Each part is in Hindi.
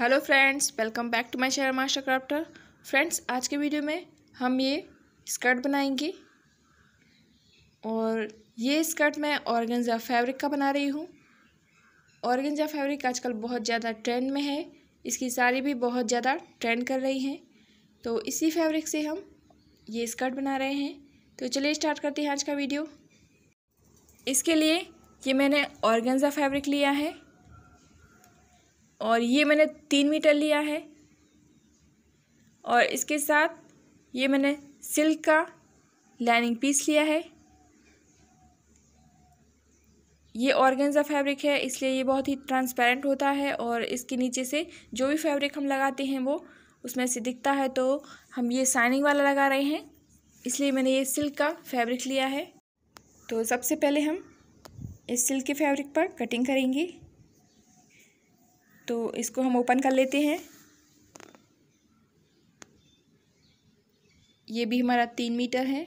hello friends welcome back to my share master crafter friends आज के वीडियो में हम ये स्कर्ट बनाएंगे और ये स्कर्ट मैं ऑर्गेंजा फैब्रिक का बना रही हूँ ऑर्गेंजा फैब्रिक आजकल बहुत ज़्यादा ट्रेंड में है इसकी साड़ी भी बहुत ज़्यादा ट्रेंड कर रही हैं तो इसी फैब्रिक से हम ये स्कर्ट बना रहे हैं तो चलिए स्टार्ट करते हैं आज का वीडियो इसके लिए ये मैंने ऑर्गेंजा फैब्रिक लिया है और ये मैंने तीन मीटर लिया है और इसके साथ ये मैंने सिल्क का लाइनिंग पीस लिया है ये ऑर्गेन्जा फैब्रिक है इसलिए ये बहुत ही ट्रांसपेरेंट होता है और इसके नीचे से जो भी फैब्रिक हम लगाते हैं वो उसमें से दिखता है तो हम ये साइनिंग वाला लगा रहे हैं इसलिए मैंने ये सिल्क का फैब्रिक लिया है तो सबसे पहले हम इस सिल्क के फैब्रिक पर कटिंग करेंगे तो इसको हम ओपन कर लेते हैं ये भी हमारा तीन मीटर है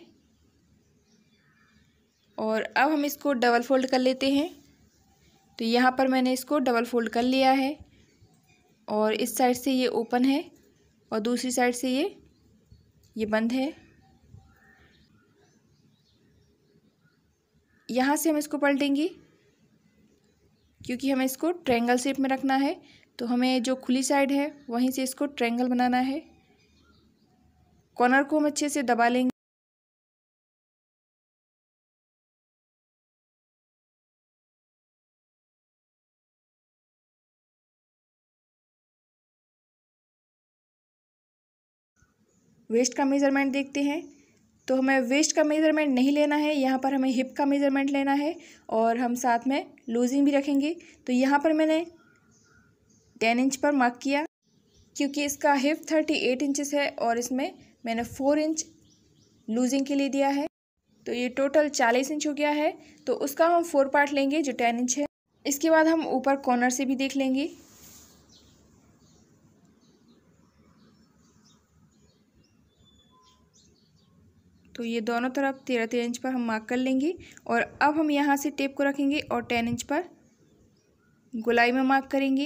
और अब हम इसको डबल फोल्ड कर लेते हैं तो यहाँ पर मैंने इसको डबल फोल्ड कर लिया है और इस साइड से ये ओपन है और दूसरी साइड से ये ये बंद है यहाँ से हम इसको पलटेंगे क्योंकि हमें इसको ट्रेंगल शेप में रखना है तो हमें जो खुली साइड है वहीं से इसको ट्रेंगल बनाना है कॉर्नर को हम अच्छे से दबा लेंगे वेस्ट का मेज़रमेंट देखते हैं तो हमें वेस्ट का मेज़रमेंट नहीं लेना है यहाँ पर हमें हिप का मेज़रमेंट लेना है और हम साथ में लूजिंग भी रखेंगे तो यहाँ पर मैंने टेन इंच पर मार्क किया क्योंकि इसका हिप थर्टी एट इंचज़ है और इसमें मैंने फोर इंच लूजिंग के लिए दिया है तो ये टोटल चालीस इंच हो गया है तो उसका हम फोर पार्ट लेंगे जो टेन इंच है इसके बाद हम ऊपर कॉर्नर से भी देख लेंगे तो ये दोनों तरफ तेरह तेरह इंच पर हम मार्क कर लेंगे और अब हम यहाँ से टेप को रखेंगे और टेन इंच पर गुलाई में मार्क करेंगे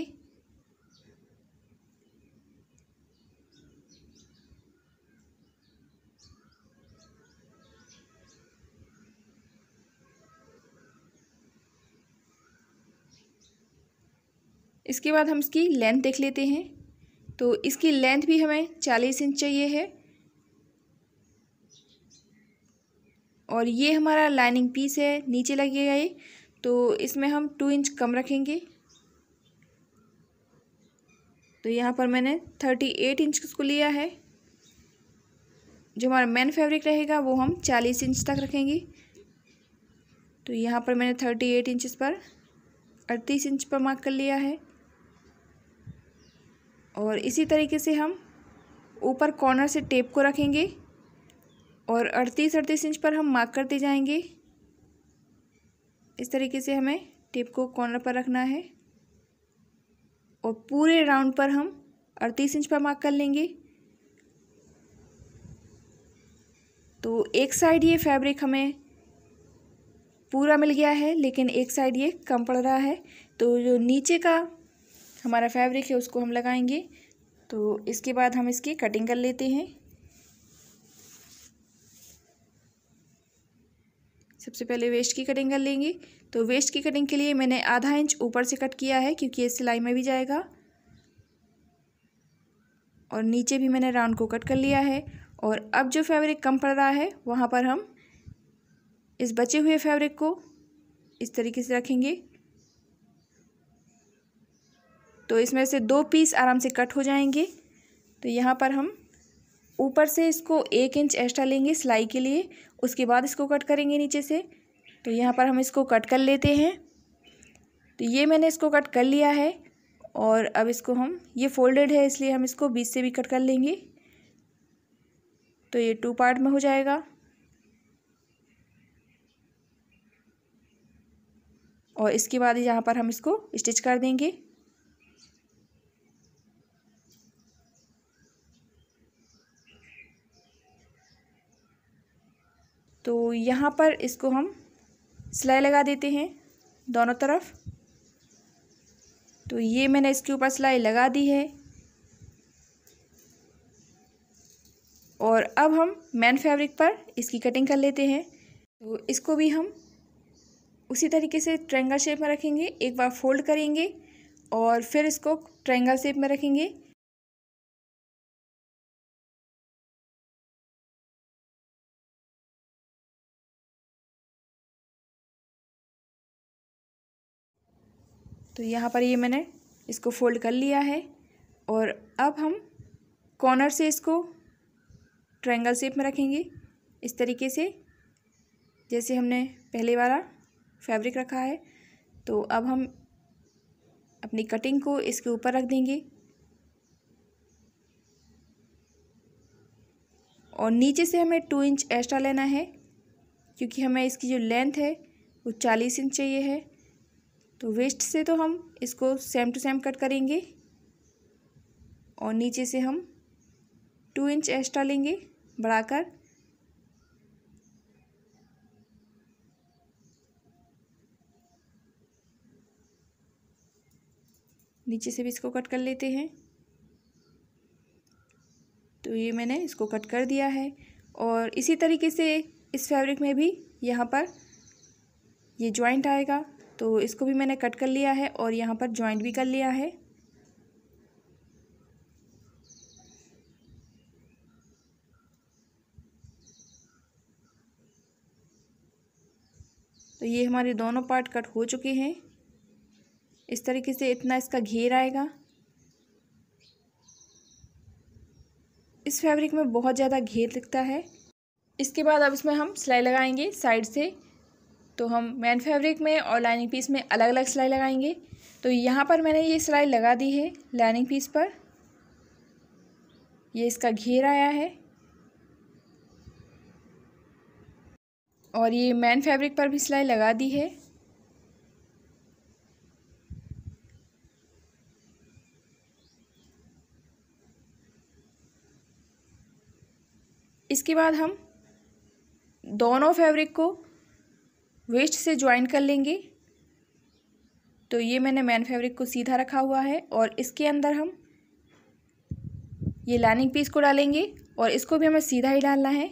इसके बाद हम इसकी लेंथ देख लेते हैं तो इसकी लेंथ भी हमें चालीस इंच चाहिए है और ये हमारा लाइनिंग पीस है नीचे लगेगा ये तो इसमें हम टू इंच कम रखेंगे तो यहाँ पर मैंने थर्टी एट इंच को लिया है जो हमारा मेन फैब्रिक रहेगा वो हम चालीस इंच तक रखेंगे तो यहाँ पर मैंने थर्टी एट इंच पर अड़तीस इंच पर मार्क कर लिया है और इसी तरीके से हम ऊपर कॉर्नर से टेप को रखेंगे और अड़तीस अड़तीस इंच पर हम मार्क करते जाएंगे इस तरीके से हमें टिप को कॉर्नर पर रखना है और पूरे राउंड पर हम अड़तीस इंच पर मार्क कर लेंगे तो एक साइड ये फैब्रिक हमें पूरा मिल गया है लेकिन एक साइड ये कम पड़ रहा है तो जो नीचे का हमारा फैब्रिक है उसको हम लगाएंगे तो इसके बाद हम इसकी कटिंग कर लेते हैं सबसे पहले वेस्ट की कटिंग कर लेंगे तो वेस्ट की कटिंग के लिए मैंने आधा इंच ऊपर से कट किया है क्योंकि ये सिलाई में भी जाएगा और नीचे भी मैंने राउंड को कट कर लिया है और अब जो फैब्रिक कम पड़ रहा है वहाँ पर हम इस बचे हुए फैब्रिक को इस तरीके से रखेंगे तो इसमें से दो पीस आराम से कट हो जाएंगे तो यहाँ पर हम ऊपर से इसको एक इंच एक्स्ट्रा लेंगे सिलाई के लिए उसके बाद इसको कट करेंगे नीचे से तो यहाँ पर हम इसको कट कर लेते हैं तो ये मैंने इसको कट कर लिया है और अब इसको हम ये फोल्डेड है इसलिए हम इसको बीच से भी कट कर लेंगे तो ये टू पार्ट में हो जाएगा और इसके बाद यहाँ पर हम इसको स्टिच कर देंगे तो यहाँ पर इसको हम सिलाई लगा देते हैं दोनों तरफ तो ये मैंने इसके ऊपर सिलाई लगा दी है और अब हम मैन फैब्रिक पर इसकी कटिंग कर लेते हैं तो इसको भी हम उसी तरीके से ट्रायंगल शेप में रखेंगे एक बार फोल्ड करेंगे और फिर इसको ट्रायंगल शेप में रखेंगे तो यहाँ पर ये मैंने इसको फोल्ड कर लिया है और अब हम कॉर्नर से इसको ट्रायंगल शेप में रखेंगे इस तरीके से जैसे हमने पहले वाला फैब्रिक रखा है तो अब हम अपनी कटिंग को इसके ऊपर रख देंगे और नीचे से हमें टू इंच एक्स्ट्रा लेना है क्योंकि हमें इसकी जो लेंथ है वो चालीस इंच चाहिए है तो वेस्ट से तो हम इसको सेम टू सेम कट करेंगे और नीचे से हम टू इंच एक्स्ट्रा लेंगे बढ़ाकर नीचे से भी इसको कट कर लेते हैं तो ये मैंने इसको कट कर दिया है और इसी तरीके से इस फैब्रिक में भी यहाँ पर ये जॉइंट आएगा तो इसको भी मैंने कट कर लिया है और यहाँ पर ज्वाइंट भी कर लिया है तो ये हमारे दोनों पार्ट कट हो चुके हैं इस तरीके से इतना इसका घेर आएगा इस फैब्रिक में बहुत ज़्यादा घेर लगता है इसके बाद अब इसमें हम सिलाई लगाएंगे साइड से तो हम मैन फैब्रिक में और लाइनिंग पीस में अलग अलग सिलाई लगाएंगे तो यहाँ पर मैंने ये सिलाई लगा दी है लाइनिंग पीस पर ये इसका घेर आया है और ये मैन फैब्रिक पर भी सिलाई लगा दी है इसके बाद हम दोनों फैब्रिक को वेस्ट से ज्वाइन कर लेंगे तो ये मैंने मैन फैब्रिक को सीधा रखा हुआ है और इसके अंदर हम ये लाइनिंग पीस को डालेंगे और इसको भी हमें सीधा ही डालना है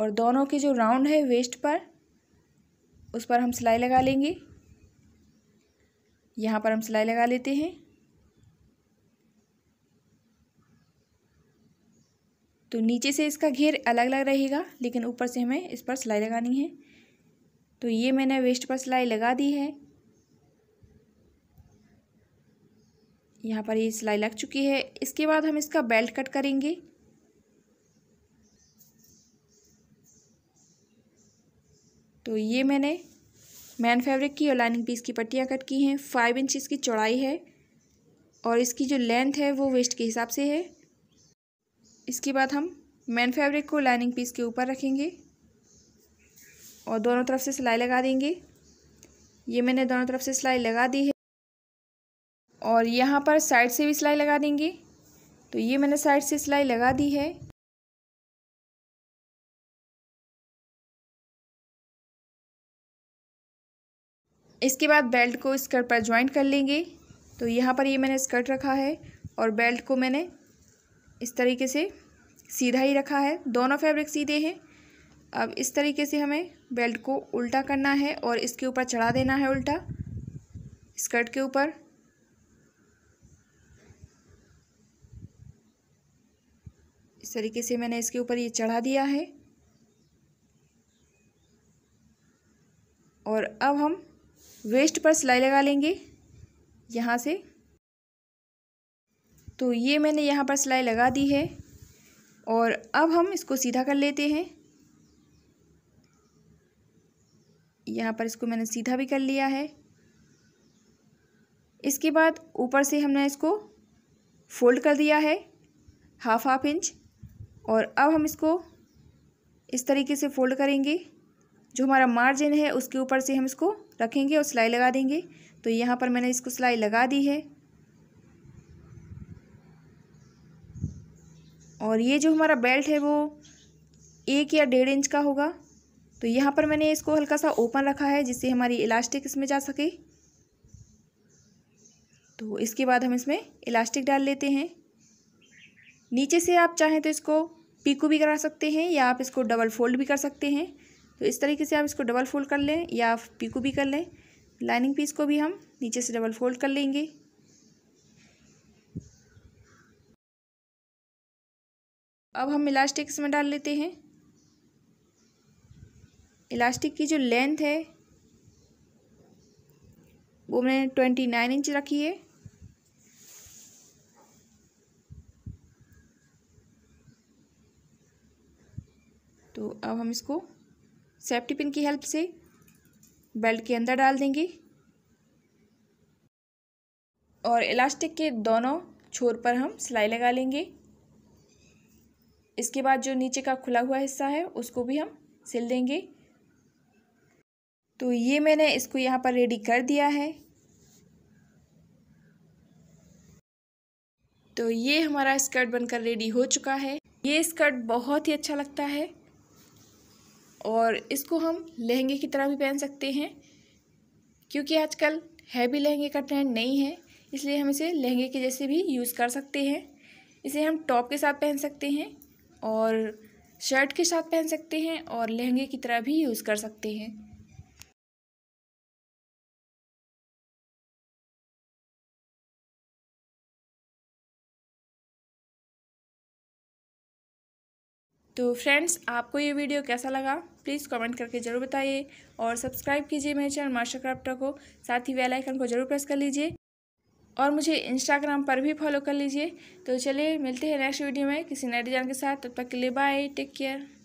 और दोनों के जो राउंड है वेस्ट पर उस पर हम सिलाई लगा लेंगे यहाँ पर हम सिलाई लगा लेते हैं तो नीचे से इसका घेर अलग अलग रहेगा लेकिन ऊपर से हमें इस पर सिलाई लगानी है तो ये मैंने वेस्ट पर सिलाई लगा दी है यहाँ पर ये सिलाई लग चुकी है इसके बाद हम इसका बेल्ट कट करेंगे तो ये मैंने मैन फैब्रिक की और लाइनिंग पीस की पट्टियाँ कट की हैं फाइव इंच इसकी चौड़ाई है और इसकी जो लेंथ है वो वेस्ट के हिसाब से है इसके बाद हम मेन फैब्रिक को लाइनिंग पीस के ऊपर रखेंगे और दोनों तरफ से सिलाई लगा देंगे ये मैंने दोनों तरफ से सिलाई लगा दी है और यहाँ पर साइड से भी सिलाई लगा देंगे तो ये मैंने साइड से सिलाई लगा दी है इसके बाद बेल्ट को स्कर्ट पर ज्वाइंट कर लेंगे तो यहाँ पर ये मैंने स्कर्ट रखा है और बेल्ट को मैंने इस तरीके से सीधा ही रखा है दोनों फैब्रिक सीधे हैं अब इस तरीके से हमें बेल्ट को उल्टा करना है और इसके ऊपर चढ़ा देना है उल्टा स्कर्ट के ऊपर इस तरीके से मैंने इसके ऊपर ये चढ़ा दिया है और अब हम वेस्ट पर सिलाई लगा लेंगे यहाँ से तो ये मैंने यहाँ पर सिलाई लगा दी है और अब हम इसको सीधा कर लेते हैं यहाँ पर इसको मैंने सीधा भी कर लिया है इसके बाद ऊपर से हमने इसको फोल्ड कर दिया है हाफ हाफ इंच और अब हम इसको इस तरीके से फोल्ड करेंगे जो हमारा मार्जिन है उसके ऊपर से हम इसको रखेंगे और सिलाई लगा देंगे तो यहाँ पर मैंने इसको सिलाई लगा दी है और ये जो हमारा बेल्ट है वो एक या डेढ़ इंच का होगा तो यहाँ पर मैंने इसको हल्का सा ओपन रखा है जिससे हमारी इलास्टिक इसमें जा सके तो इसके बाद हम इसमें इलास्टिक डाल लेते हैं नीचे से आप चाहें तो इसको पीकू भी करा सकते हैं या आप इसको डबल फोल्ड भी कर सकते हैं तो इस तरीके से आप इसको डबल फोल्ड कर लें या आप पीको भी कर लें लाइनिंग पीस को भी हम नीचे से डबल फोल्ड कर लेंगे अब हम इलास्टिक इसमें डाल लेते हैं इलास्टिक की जो लेंथ है वो मैंने ट्वेंटी नाइन इंच रखी है तो अब हम इसको सेफ्टी पिन की हेल्प से बेल्ट के अंदर डाल देंगे और इलास्टिक के दोनों छोर पर हम सिलाई लगा लेंगे इसके बाद जो नीचे का खुला हुआ हिस्सा है उसको भी हम सिल देंगे तो ये मैंने इसको यहाँ पर रेडी कर दिया है तो ये हमारा स्कर्ट बनकर रेडी हो चुका है ये स्कर्ट बहुत ही अच्छा लगता है और इसको हम लहंगे की तरह भी पहन सकते हैं क्योंकि आजकल हैवी लहंगे का ट्रेंड नहीं है इसलिए हम इसे लहंगे के जैसे भी यूज़ कर सकते हैं इसे हम टॉप के साथ पहन सकते हैं और शर्ट के साथ पहन सकते हैं और लहंगे की तरह भी यूज़ कर सकते हैं तो फ्रेंड्स आपको ये वीडियो कैसा लगा प्लीज़ कमेंट करके ज़रूर बताइए और सब्सक्राइब कीजिए मेरे चैनल मार्शल क्राफ्टर को साथ ही बेल आइकन को ज़रूर प्रेस कर लीजिए और मुझे इंस्टाग्राम पर भी फॉलो कर लीजिए तो चलिए मिलते हैं नेक्स्ट वीडियो में किसी नए डिजाइन के साथ तब तक के लिए बाय टेक केयर